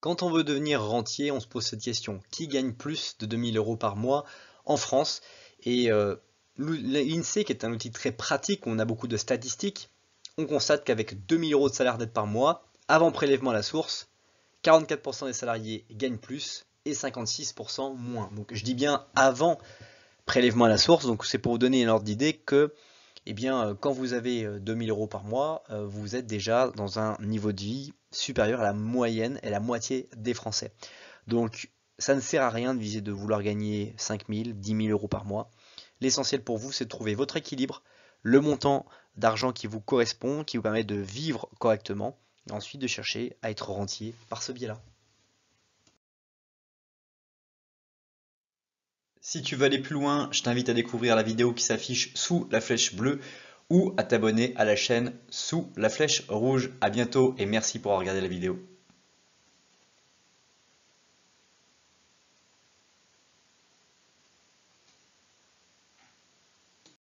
Quand on veut devenir rentier, on se pose cette question. Qui gagne plus de 2000 euros par mois en France Et euh, l'INSEE, qui est un outil très pratique, où on a beaucoup de statistiques, on constate qu'avec 2000 euros de salaire d'aide par mois, avant prélèvement à la source, 44% des salariés gagnent plus et 56% moins. Donc je dis bien avant prélèvement à la source, donc c'est pour vous donner une ordre d'idée que eh bien, euh, quand vous avez 2000 euh, euros par mois, euh, vous êtes déjà dans un niveau de vie supérieur à la moyenne et la moitié des Français. Donc, ça ne sert à rien de viser de vouloir gagner 5000, 10 000 euros par mois. L'essentiel pour vous, c'est de trouver votre équilibre, le montant d'argent qui vous correspond, qui vous permet de vivre correctement, et ensuite de chercher à être rentier par ce biais-là. Si tu veux aller plus loin, je t'invite à découvrir la vidéo qui s'affiche sous la flèche bleue ou à t'abonner à la chaîne sous la flèche rouge. A bientôt et merci pour avoir regardé la vidéo.